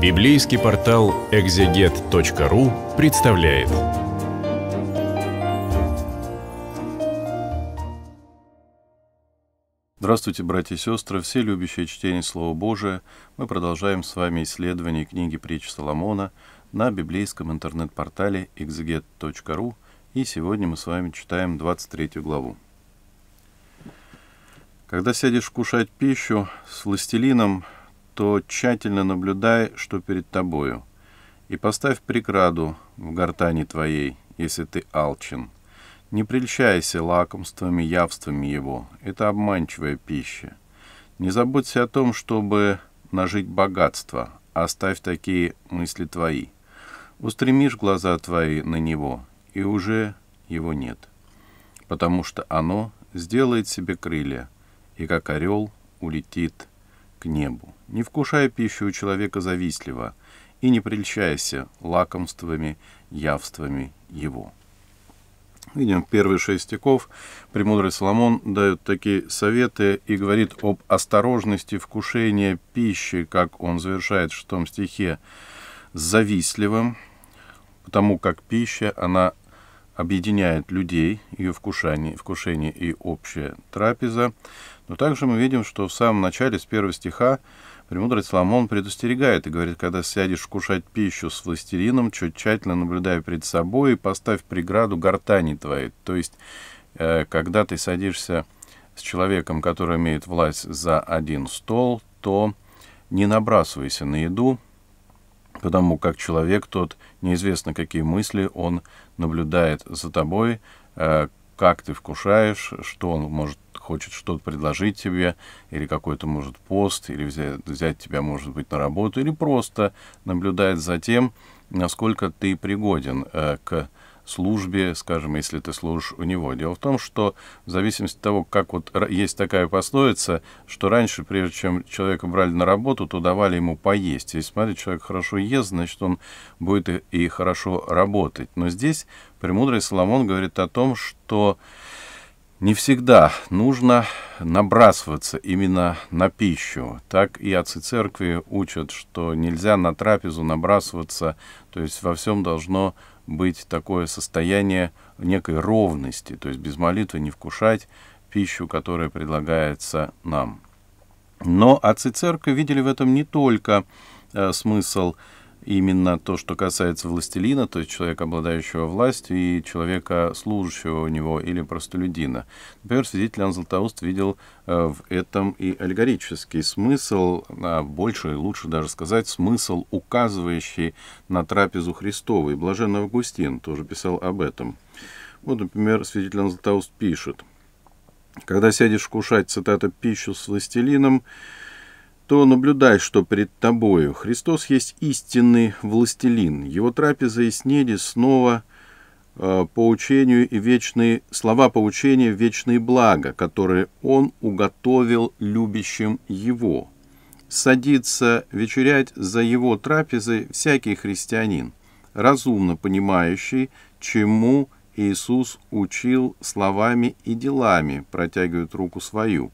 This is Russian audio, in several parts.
Библейский портал экзегет.ру представляет. Здравствуйте, братья и сестры, все любящие чтение Слова Божия. Мы продолжаем с вами исследование книги Притч Соломона на библейском интернет-портале exeget.ru, и сегодня мы с вами читаем 23 главу. «Когда сядешь кушать пищу с властелином, то тщательно наблюдай, что перед тобою, и поставь преграду в гортани твоей, если ты алчен. Не прельщайся лакомствами, явствами его, это обманчивая пища. Не забудься о том, чтобы нажить богатство, а оставь такие мысли твои. Устремишь глаза твои на него, и уже его нет, потому что оно сделает себе крылья, и как орел улетит к небу. Не вкушай пищу у человека завистливо, и не прельщайся лакомствами, явствами его. Видим, в первые шесть стихов премудрый Соломон дает такие советы и говорит об осторожности вкушения пищи, как он завершает в шестом стихе, с завистливым, потому как пища, она объединяет людей, ее вкушение, вкушение и общая трапеза. Но также мы видим, что в самом начале, с первого стиха, Премудрый Соломон предостерегает и говорит, когда сядешь кушать пищу с властелином, чуть тщательно наблюдай перед собой и поставь преграду гортани твоей. То есть, э, когда ты садишься с человеком, который имеет власть за один стол, то не набрасывайся на еду, потому как человек тот, неизвестно какие мысли он наблюдает за тобой, э, как ты вкушаешь, что он может хочет что-то предложить тебе, или какой-то, может, пост, или взять, взять тебя, может быть, на работу, или просто наблюдает за тем, насколько ты пригоден э, к службе, скажем, если ты служишь у него. Дело в том, что в зависимости от того, как вот есть такая пословица, что раньше, прежде чем человека брали на работу, то давали ему поесть. Если, смотри, человек хорошо ест, значит, он будет и, и хорошо работать. Но здесь премудрый Соломон говорит о том, что не всегда нужно набрасываться именно на пищу. Так и отцы церкви учат, что нельзя на трапезу набрасываться, то есть во всем должно быть такое состояние некой ровности, то есть без молитвы не вкушать пищу, которая предлагается нам. Но отцы церкви видели в этом не только э, смысл именно то, что касается властелина, то есть человека, обладающего властью, и человека, служащего у него, или простолюдина. Например, свидетель Иоанн Златоуст видел э, в этом и аллегорический смысл, а больше и лучше даже сказать, смысл, указывающий на трапезу Христовой. Блаженный Августин тоже писал об этом. Вот, например, свидетель Иоанн Златоуст пишет, «Когда сядешь кушать, цитата, пищу с властелином, то наблюдай, что пред тобою. Христос есть истинный властелин. Его трапеза и снеди снова э, по учению и вечные слова поучения вечные блага, которые Он уготовил любящим Его. Садится вечерять за Его трапезой всякий христианин, разумно понимающий, чему Иисус учил словами и делами, протягивает руку свою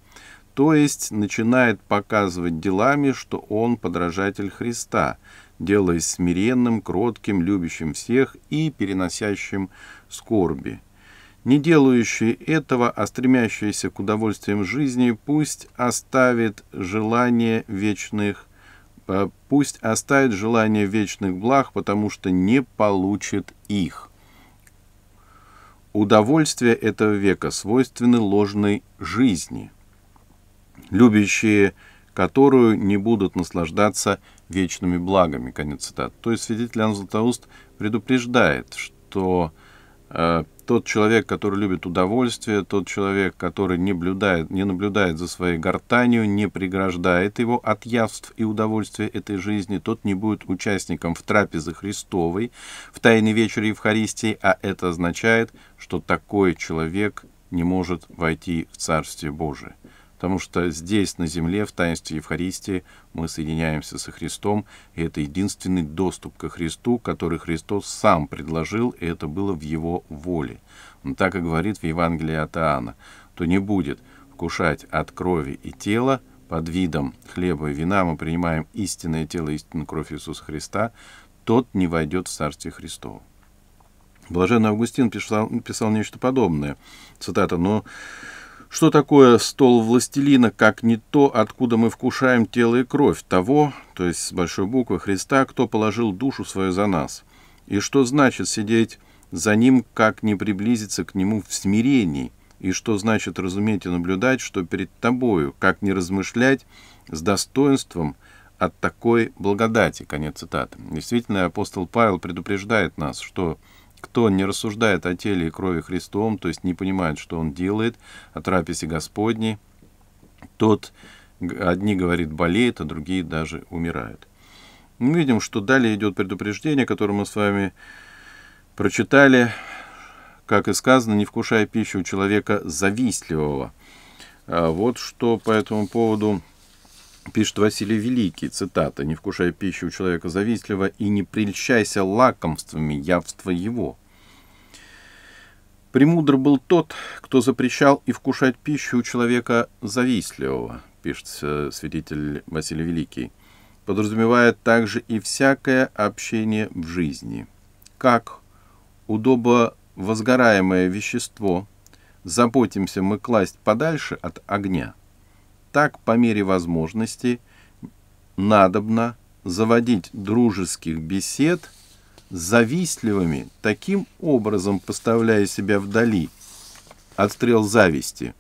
то есть начинает показывать делами, что он подражатель Христа, делаясь смиренным, кротким, любящим всех и переносящим скорби. Не делающий этого, а стремящийся к удовольствиям жизни, пусть оставит желание вечных э, пусть оставит желание вечных благ, потому что не получит их. Удовольствие этого века свойственны ложной жизни – любящие которую не будут наслаждаться вечными благами. Конец цитаты. То есть свидетель Иоанн Златоуст предупреждает, что э, тот человек, который любит удовольствие, тот человек, который не, блюдает, не наблюдает за своей гортанью, не преграждает его от явств и удовольствия этой жизни, тот не будет участником в трапезе Христовой, в тайной вечере Евхаристии, а это означает, что такой человек не может войти в Царствие Божие потому что здесь, на земле, в таинстве Евхаристии, мы соединяемся со Христом, и это единственный доступ ко Христу, который Христос сам предложил, и это было в Его воле. Он так и говорит в Евангелии от Иоанна, «То не будет вкушать от крови и тела, под видом хлеба и вина мы принимаем истинное тело, истинную кровь Иисуса Христа, тот не войдет в Царствие Христово». Блаженный Августин писал, писал нечто подобное, цитата, «Но что такое стол властелина, как не то, откуда мы вкушаем тело и кровь того, то есть с большой буквы Христа, кто положил душу свою за нас? И что значит сидеть за ним, как не приблизиться к нему в смирении? И что значит разуметь и наблюдать, что перед тобою, как не размышлять с достоинством от такой благодати? Конец цитаты. Действительно, апостол Павел предупреждает нас, что кто не рассуждает о теле и крови Христом, то есть не понимает, что он делает, о трапезе Господней, тот, одни говорит, болеет, а другие даже умирают. Мы видим, что далее идет предупреждение, которое мы с вами прочитали, как и сказано, не вкушая пищу у человека завистливого. А вот что по этому поводу пишет Василий Великий, цитата, «Не вкушая пищу у человека завистливо и не прельщайся лакомствами явства его». Премудр был тот, кто запрещал и вкушать пищу у человека завистливого, пишет э, святитель Василий Великий, подразумевает также и всякое общение в жизни, как удобо возгораемое вещество, заботимся мы класть подальше от огня – так по мере возможности надобно заводить дружеских бесед с завистливыми, таким образом поставляя себя вдали от стрел зависти,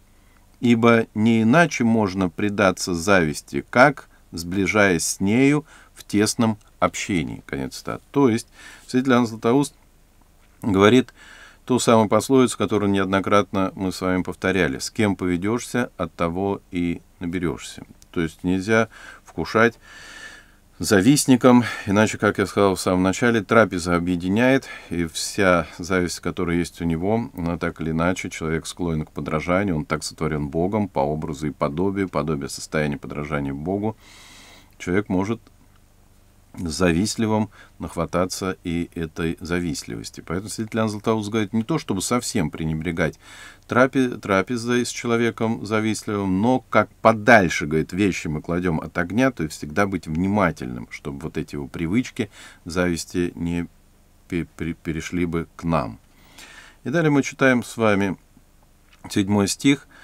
ибо не иначе можно предаться зависти, как сближаясь с нею в тесном общении. Конец цитат. То есть, святитель Иоанн Златоуст говорит ту самую пословицу, которую неоднократно мы с вами повторяли. «С кем поведешься, от того и наберешься. То есть нельзя вкушать завистником, иначе, как я сказал в самом начале, трапеза объединяет, и вся зависть, которая есть у него, она так или иначе, человек склонен к подражанию, он так сотворен Богом по образу и подобию, подобие состояния подражания Богу, человек может завистливым нахвататься и этой завистливости. Поэтому святитель Иоанн Златоуст говорит, не то чтобы совсем пренебрегать трапе, трапезой с человеком завистливым, но как подальше, говорит, вещи мы кладем от огня, то и всегда быть внимательным, чтобы вот эти его привычки зависти не перешли бы к нам. И далее мы читаем с вами седьмой стих –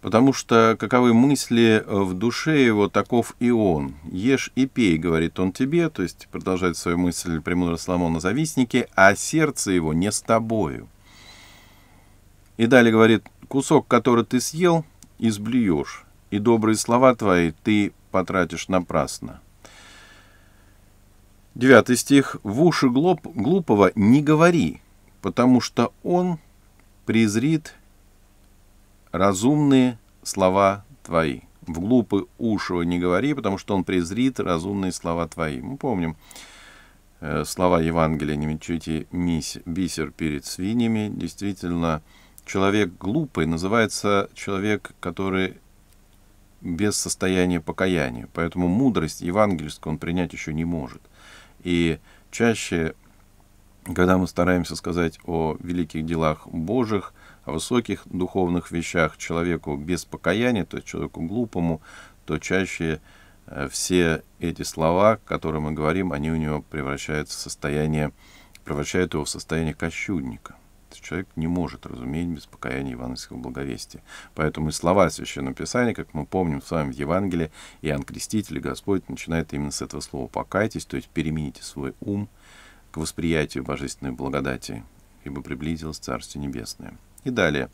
Потому что каковы мысли э, в душе его, таков и он. Ешь и пей, говорит он тебе, то есть продолжает свою мысль премудрый Соломон о завистнике, а сердце его не с тобою. И далее говорит, кусок, который ты съел, изблюешь, и добрые слова твои ты потратишь напрасно. Девятый стих. «В уши глуп, глупого не говори, потому что он презрит разумные слова твои. В глупы ушего не говори, потому что он презрит разумные слова твои. Мы помним э, слова Евангелия «Не мечите мись, бисер перед свиньями». Действительно, человек глупый называется человек, который без состояния покаяния. Поэтому мудрость евангельскую он принять еще не может. И чаще, когда мы стараемся сказать о великих делах Божьих, о высоких духовных вещах человеку без покаяния, то есть человеку глупому, то чаще э, все эти слова, которые мы говорим, они у него превращаются в состояние, превращают его в состояние кощудника. Человек не может разуметь без покаяния евангельского благовестия. Поэтому и слова Священного Писания, как мы помним с вами в Евангелии, Иоанн Креститель, Господь начинает именно с этого слова «покайтесь», то есть перемените свой ум к восприятию божественной благодати, ибо приблизилось Царствие Небесное. И далее.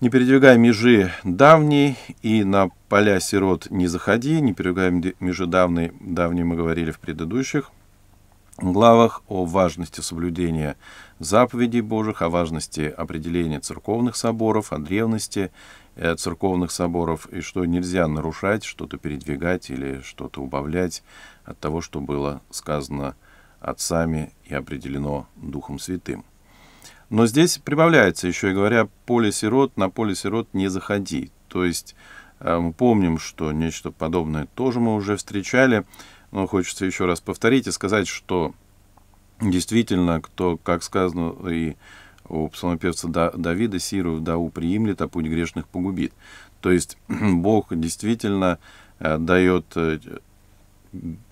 Не передвигай межи давней и на поля сирот не заходи. Не передвигай межи давней. Давней мы говорили в предыдущих главах о важности соблюдения заповедей Божьих, о важности определения церковных соборов, о древности э, церковных соборов, и что нельзя нарушать, что-то передвигать или что-то убавлять от того, что было сказано отцами и определено Духом Святым. Но здесь прибавляется еще и говоря, поле сирот на поле сирот не заходи. То есть э, мы помним, что нечто подобное тоже мы уже встречали, но хочется еще раз повторить и сказать, что действительно, кто, как сказано и у псалмопевца Давида, сиру вдову приимлет, а путь грешных погубит. То есть Бог действительно э, дает, э,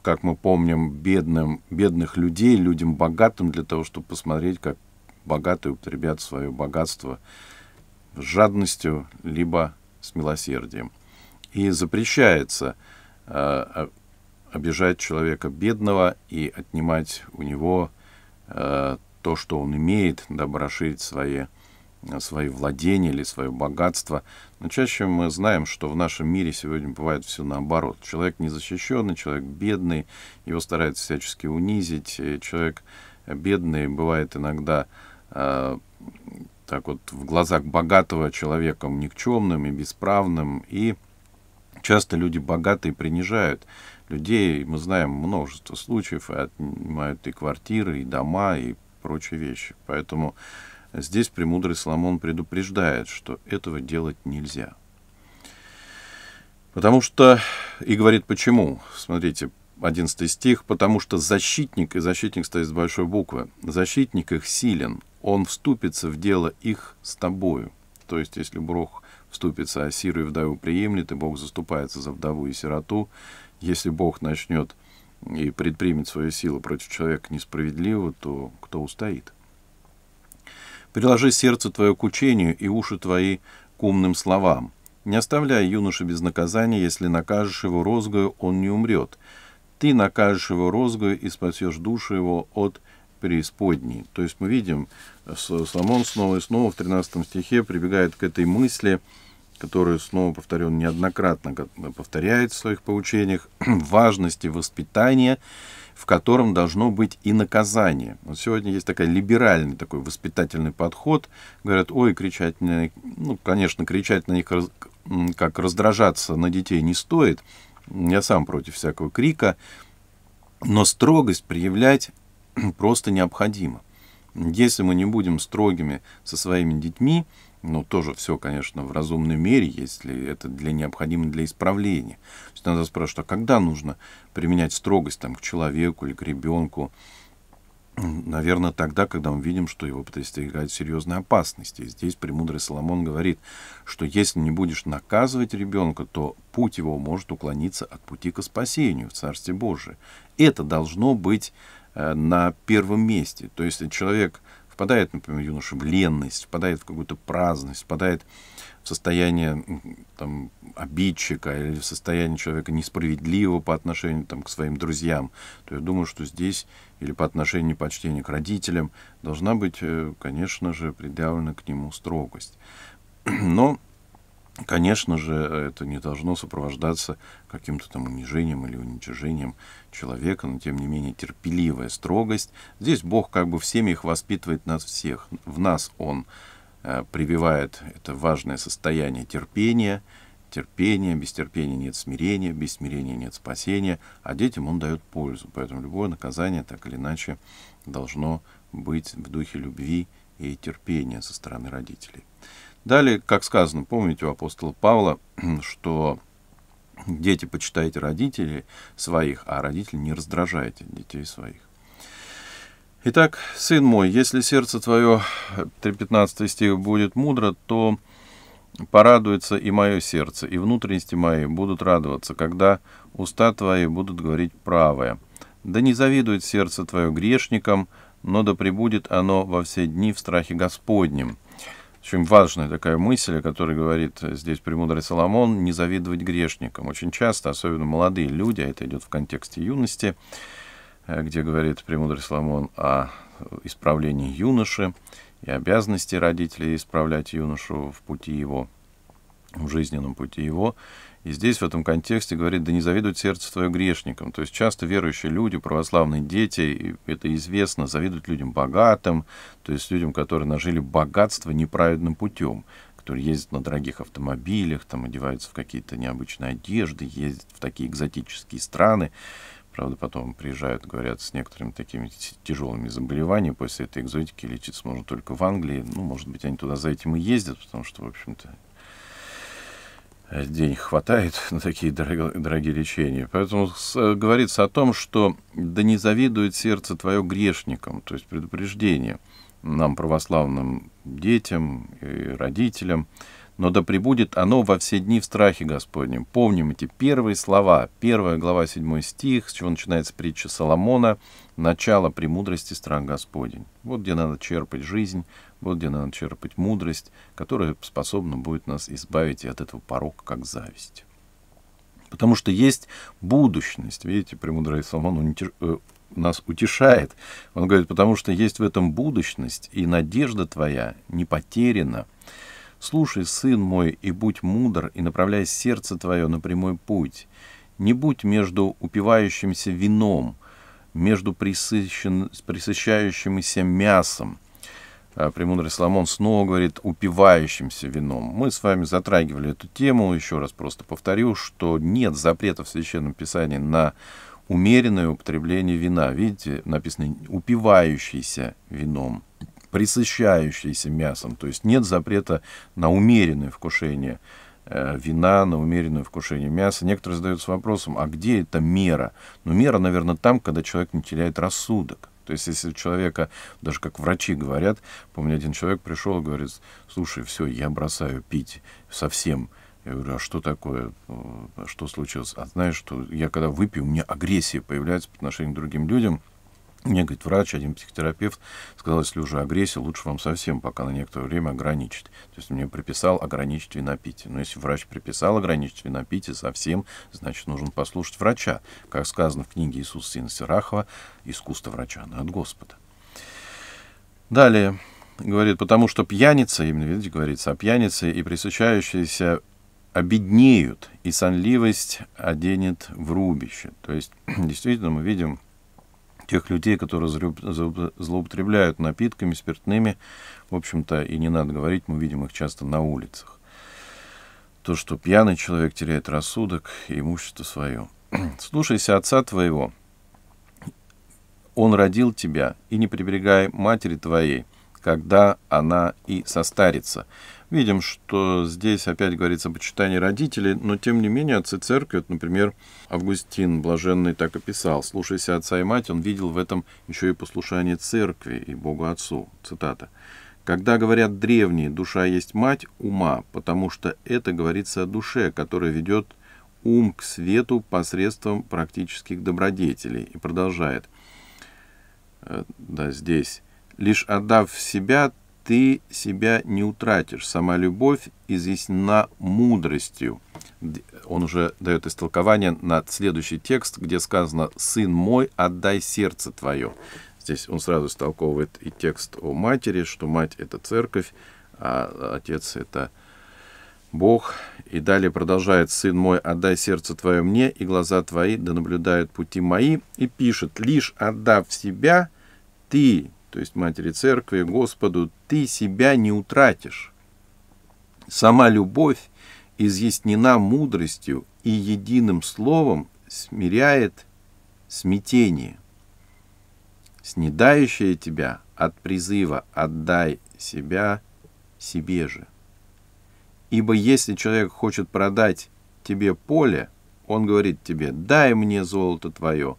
как мы помним, бедным, бедных людей, людям богатым, для того, чтобы посмотреть, как богатые употребят свое богатство с жадностью, либо с милосердием. И запрещается э, обижать человека бедного и отнимать у него э, то, что он имеет, доброширить свои, свои владения или свое богатство. Но чаще мы знаем, что в нашем мире сегодня бывает все наоборот. Человек незащищенный, человек бедный, его стараются всячески унизить. Человек бедный бывает иногда Э, так вот в глазах богатого человеком никчемным и бесправным. И часто люди богатые принижают людей. Мы знаем множество случаев, и отнимают и квартиры, и дома, и прочие вещи. Поэтому здесь премудрый Соломон предупреждает, что этого делать нельзя. Потому что, и говорит почему, смотрите, 11 стих, потому что защитник, и защитник стоит с большой буквы, защитник их силен, он вступится в дело их с тобою. То есть, если Бог вступится о а сиру и вдову приемлет, и Бог заступается за вдову и сироту, если Бог начнет и предпримет свою силу против человека несправедливо, то кто устоит? Приложи сердце твое к учению и уши твои к умным словам. Не оставляй юноши без наказания, если накажешь его розгою, он не умрет. Ты накажешь его розгою и спасешь душу его от преисподней. То есть мы видим, Соломон снова и снова в 13 стихе прибегает к этой мысли, которую снова повторен неоднократно, повторяет в своих поучениях, важности воспитания, в котором должно быть и наказание. Вот сегодня есть такой либеральный такой воспитательный подход. Говорят, ой, кричать на них, ну, конечно, кричать на них, как раздражаться на детей не стоит. Я сам против всякого крика, но строгость проявлять просто необходимо. Если мы не будем строгими со своими детьми, ну, тоже все, конечно, в разумной мере, если это для, необходимо для исправления. То есть надо спрашивать, а когда нужно применять строгость там, к человеку или к ребенку? Наверное, тогда, когда мы видим, что его подстерегает серьезная опасность. И здесь премудрый Соломон говорит, что если не будешь наказывать ребенка, то путь его может уклониться от пути к спасению в Царстве Божьем. Это должно быть Э, на первом месте. То есть человек впадает, например, юноша в ленность, впадает в какую-то праздность, впадает в состояние там, обидчика или в состояние человека несправедливого по отношению там, к своим друзьям, то я думаю, что здесь или по отношению почтения к родителям должна быть, э, конечно же, предъявлена к нему строгость. Но Конечно же, это не должно сопровождаться каким-то там унижением или уничижением человека, но тем не менее терпеливая строгость. Здесь Бог как бы всеми их воспитывает нас всех. В нас Он э, прививает это важное состояние терпения, терпение, без терпения нет смирения, без смирения нет спасения, а детям он дает пользу. Поэтому любое наказание так или иначе должно быть в духе любви и терпения со стороны родителей. Далее, как сказано, помните у апостола Павла, что дети почитайте родителей своих, а родители не раздражайте детей своих. Итак, сын мой, если сердце твое, 15 стих, будет мудро, то порадуется и мое сердце, и внутренности мои будут радоваться, когда уста твои будут говорить правое. Да не завидует сердце твое грешникам, но да пребудет оно во все дни в страхе Господнем. Очень важная такая мысль, о которой говорит э, здесь премудрый Соломон, не завидовать грешникам. Очень часто, особенно молодые люди, а это идет в контексте юности, э, где говорит премудрый Соломон о исправлении юноши и обязанности родителей исправлять юношу в пути его, в жизненном пути его. И здесь в этом контексте говорит, да не завидует сердце твое грешникам. То есть часто верующие люди, православные дети, это известно, завидуют людям богатым, то есть людям, которые нажили богатство неправедным путем которые ездят на дорогих автомобилях, там одеваются в какие-то необычные одежды, ездят в такие экзотические страны. Правда, потом приезжают, говорят, с некоторыми такими тяжелыми заболеваниями. После этой экзотики лечиться можно только в Англии. Ну, может быть, они туда за этим и ездят, потому что, в общем-то, денег хватает на такие дорого, дорогие лечения. Поэтому с, э, говорится о том, что да не завидует сердце твое грешникам, то есть предупреждение нам, православным детям и родителям, но да пребудет оно во все дни в страхе Господнем. Помним эти первые слова, первая глава, седьмой стих, с чего начинается притча Соломона, начало премудрости страх Господень. Вот где надо черпать жизнь, вот где надо черпать мудрость, которая способна будет нас избавить и от этого порока, как зависть. Потому что есть будущность. Видите, премудрый Соломон унитер... Э, нас утешает. Он говорит, потому что есть в этом будущность, и надежда твоя не потеряна. «Слушай, сын мой, и будь мудр, и направляй сердце твое на прямой путь. Не будь между упивающимся вином, между присыщен... присыщающимся мясом, а премудрый Соломон снова говорит упивающимся вином. Мы с вами затрагивали эту тему, еще раз просто повторю, что нет запрета в Священном Писании на умеренное употребление вина. Видите, написано упивающийся вином, присыщающийся мясом. То есть нет запрета на умеренное вкушение э, вина, на умеренное вкушение мяса. Некоторые задаются вопросом, а где эта мера? Ну, мера, наверное, там, когда человек не теряет рассудок. То есть если человека, даже как врачи говорят, помню, один человек пришел и говорит, слушай, все, я бросаю пить совсем. Я говорю, а что такое? Э, а что случилось? А знаешь, что я когда выпью, у меня агрессия появляется по отношению к другим людям. Мне, говорит, врач, один психотерапевт сказал, если уже агрессия, лучше вам совсем пока на некоторое время ограничить. То есть мне прописал ограничить винопитие. Но если врач прописал ограничить винопитие совсем, значит, нужно послушать врача. Как сказано в книге Иисуса Сина Сирахова, «Искусство врача, оно от Господа». Далее, говорит, потому что пьяница, именно, видите, говорится, о «а пьянице и присущающиеся обеднеют, и сонливость оденет в рубище. То есть, действительно, мы видим, тех людей, которые злоупотребляют напитками, спиртными, в общем-то, и не надо говорить, мы видим их часто на улицах. То, что пьяный человек теряет рассудок и имущество свое. «Слушайся отца твоего, он родил тебя, и не прибегай матери твоей, когда она и состарится, Видим, что здесь опять говорится о почитании родителей, но тем не менее отцы церкви, вот, например, Августин Блаженный так и писал, «Слушайся отца и мать, он видел в этом еще и послушание церкви и Богу Отцу». Цитата. Когда говорят древние «душа есть мать ума», потому что это говорится о душе, которая ведет ум к свету посредством практических добродетелей. И продолжает, э, да, здесь, «Лишь отдав в себя, ты себя не утратишь. Сама любовь изъяснена мудростью. Он уже дает истолкование на следующий текст, где сказано «Сын мой, отдай сердце твое». Здесь он сразу истолковывает и текст о матери, что мать — это церковь, а отец — это Бог. И далее продолжает «Сын мой, отдай сердце твое мне, и глаза твои да наблюдают пути мои». И пишет «Лишь отдав себя, ты то есть Матери Церкви, Господу, ты себя не утратишь. Сама любовь изъяснена мудростью и единым словом смиряет смятение, снедающее тебя от призыва «отдай себя себе же». Ибо если человек хочет продать тебе поле, он говорит тебе «дай мне золото твое»,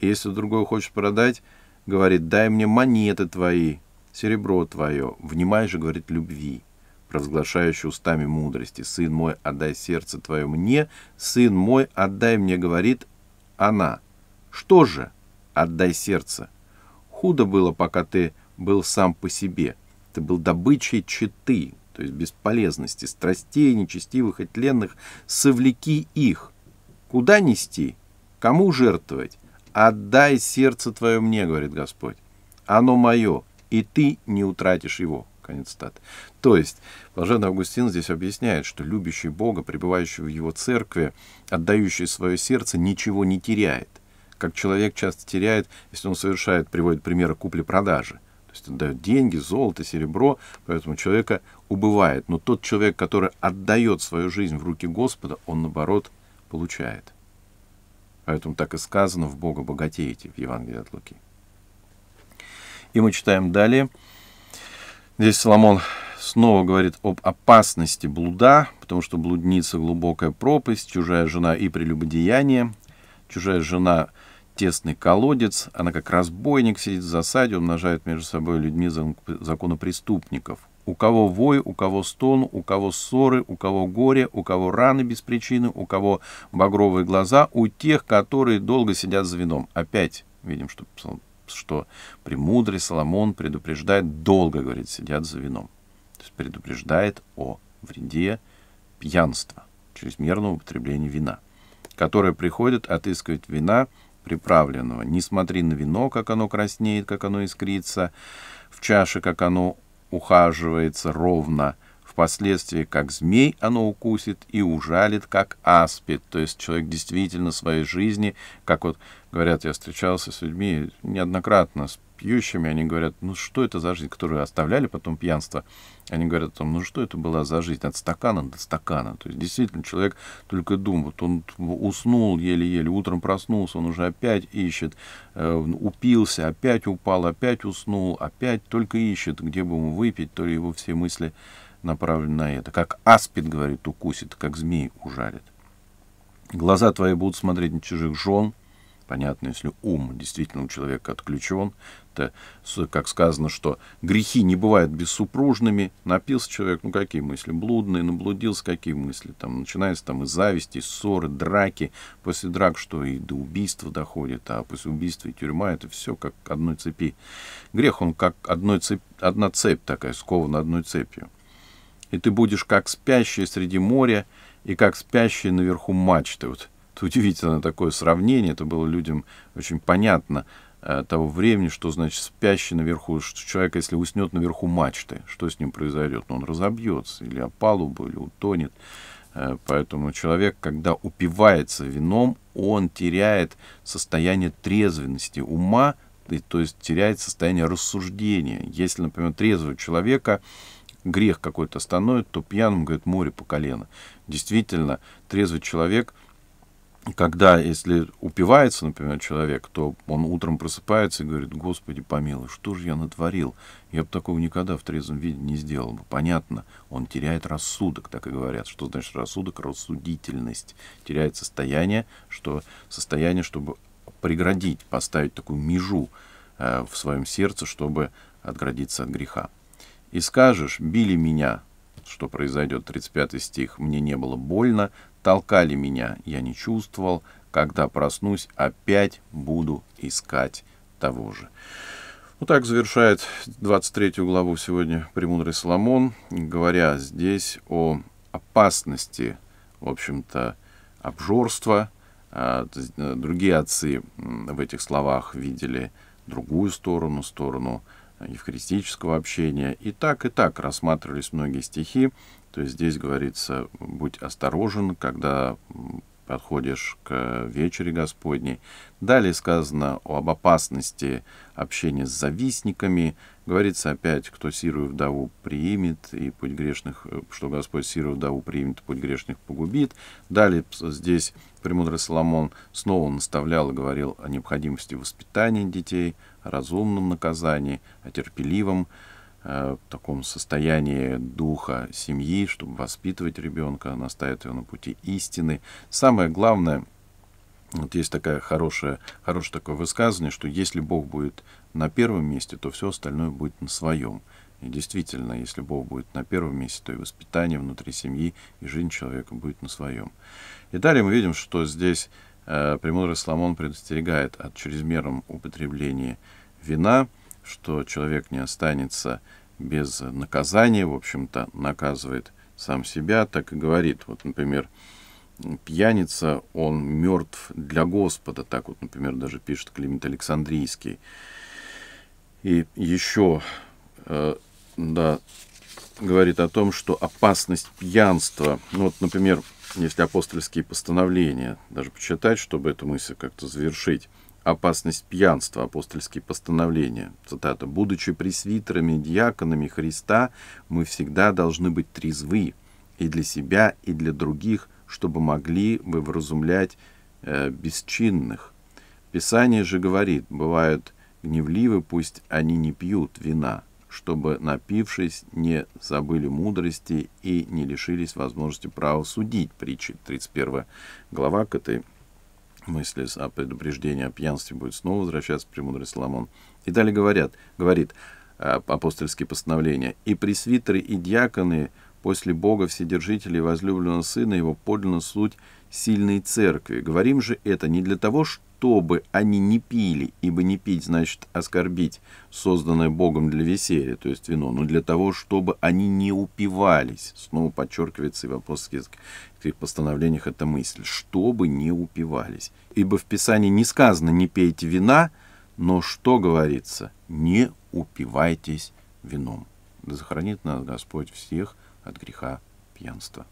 если другой хочет продать говорит, дай мне монеты твои, серебро твое, внимай же, говорит, любви, провозглашающий устами мудрости. Сын мой, отдай сердце твое мне, сын мой, отдай мне, говорит она. Что же? Отдай сердце. Худо было, пока ты был сам по себе. Ты был добычей читы, то есть бесполезности, страстей нечестивых и тленных, совлеки их. Куда нести? Кому жертвовать? «Отдай сердце твое мне, — говорит Господь, — оно мое, и ты не утратишь его». Конец цитаты. То есть, Блаженный Августин здесь объясняет, что любящий Бога, пребывающий в его церкви, отдающий свое сердце, ничего не теряет. Как человек часто теряет, если он совершает, приводит примеры купли-продажи. То есть он дает деньги, золото, серебро, поэтому человека убывает. Но тот человек, который отдает свою жизнь в руки Господа, он наоборот получает. Поэтому так и сказано, в Бога богатеете в Евангелии от Луки. И мы читаем далее. Здесь Соломон снова говорит об опасности блуда, потому что блудница — глубокая пропасть, чужая жена и прелюбодеяние, чужая жена — тесный колодец, она как разбойник сидит в засаде, умножает между собой людьми закону преступников. У кого вой, у кого стон, у кого ссоры, у кого горе, у кого раны без причины, у кого багровые глаза, у тех, которые долго сидят за вином. Опять видим, что, что премудрый Соломон предупреждает, долго, говорит, сидят за вином. То есть предупреждает о вреде пьянства, чрезмерного употребления вина, которое приходит отыскивать вина приправленного. Не смотри на вино, как оно краснеет, как оно искрится, в чаше, как оно ухаживается ровно. Впоследствии, как змей, оно укусит и ужалит, как аспид. То есть человек действительно своей жизни, как вот Говорят, я встречался с людьми неоднократно, с пьющими. Они говорят, ну что это за жизнь, которую оставляли потом пьянство. Они говорят о том, ну что это была за жизнь от стакана до стакана. То есть действительно человек только думает, он уснул еле-еле, утром проснулся, он уже опять ищет, э, упился, опять упал, опять уснул, опять только ищет, где бы ему выпить, то ли его все мысли направлены на это. Как аспид, говорит, укусит, как змей ужарит. Глаза твои будут смотреть на чужих жен, Понятно, если ум действительно у человека отключен, то, как сказано, что грехи не бывают бессупружными. Напился человек, ну какие мысли? Блудные, наблудился, какие мысли? Там начинается там и зависть, и ссоры, драки. После драк что и до убийства доходит, а после убийства и тюрьма, это все как одной цепи. Грех, он как одной цепь, одна цепь такая, скована одной цепью. И ты будешь как спящий среди моря, и как спящий наверху мачты. Вот это удивительно такое сравнение, это было людям очень понятно э, того времени, что значит спящий наверху, что человек, если уснет наверху мачты, что с ним произойдет? Ну, он разобьется или о палубу, или утонет. Э, поэтому человек, когда упивается вином, он теряет состояние трезвенности ума, то есть теряет состояние рассуждения. Если, например, трезвый человека грех какой-то становится, то пьяным, говорит, море по колено. Действительно, трезвый человек – когда, если упивается, например, человек, то он утром просыпается и говорит, Господи, помилуй, что же я натворил? Я бы такого никогда в трезвом виде не сделал бы. Понятно, он теряет рассудок, так и говорят. Что значит рассудок? Рассудительность. Теряет состояние, что состояние, чтобы преградить, поставить такую межу э, в своем сердце, чтобы отградиться от греха. «И скажешь, били меня, что произойдет, 35 стих, мне не было больно, толкали меня, я не чувствовал, когда проснусь, опять буду искать того же. Вот так завершает 23 главу сегодня Премудрый Соломон, говоря здесь о опасности, в общем-то, обжорства. А, другие отцы в этих словах видели другую сторону, сторону евхаристического общения. И так, и так рассматривались многие стихи, то есть здесь говорится, будь осторожен, когда подходишь к вечере Господней. Далее сказано об опасности общения с завистниками. Говорится опять, кто сирую вдову примет, и путь грешных, э, что Господь сирую вдову приимет, путь грешных погубит. Далее здесь премудрый Соломон снова наставлял и говорил о необходимости воспитания детей, о разумном наказании, о терпеливом наказании Э, в таком состоянии духа семьи, чтобы воспитывать ребенка, наставить его на пути истины. Самое главное, вот есть такая хорошая, хорошее такое высказывание, что если Бог будет на первом месте, то все остальное будет на своем. И действительно, если Бог будет на первом месте, то и воспитание внутри семьи, и жизнь человека будет на своем. И далее мы видим, что здесь э, Премудрый Соломон предостерегает от чрезмерном употребления вина – что человек не останется без наказания, в общем-то, наказывает сам себя, так и говорит. Вот, например, пьяница, он мертв для Господа, так вот, например, даже пишет Климент Александрийский. И еще, э, да, говорит о том, что опасность пьянства, ну вот, например, если апостольские постановления даже почитать, чтобы эту мысль как-то завершить, опасность пьянства, апостольские постановления. Цитата. «Будучи пресвитерами, диаконами Христа, мы всегда должны быть трезвы и для себя, и для других, чтобы могли бы вразумлять э, бесчинных. Писание же говорит, бывают гневливы, пусть они не пьют вина, чтобы, напившись, не забыли мудрости и не лишились возможности права судить. Притча 31 глава к этой мысли о предупреждении о пьянстве будет снова возвращаться премудрый Соломон. И далее говорят, говорит э, апостольские постановления, «И пресвитеры, и диаконы после Бога Вседержителя и возлюбленного Сына его подлинно суть сильной церкви. Говорим же это не для того, чтобы они не пили, ибо не пить значит оскорбить созданное Богом для веселья, то есть вино, но для того, чтобы они не упивались. Снова подчеркивается и в апостольских постановлениях эта мысль, чтобы не упивались. Ибо в Писании не сказано «не пейте вина», но что говорится? «Не упивайтесь вином». Да захоронит нас Господь всех от греха пьянства.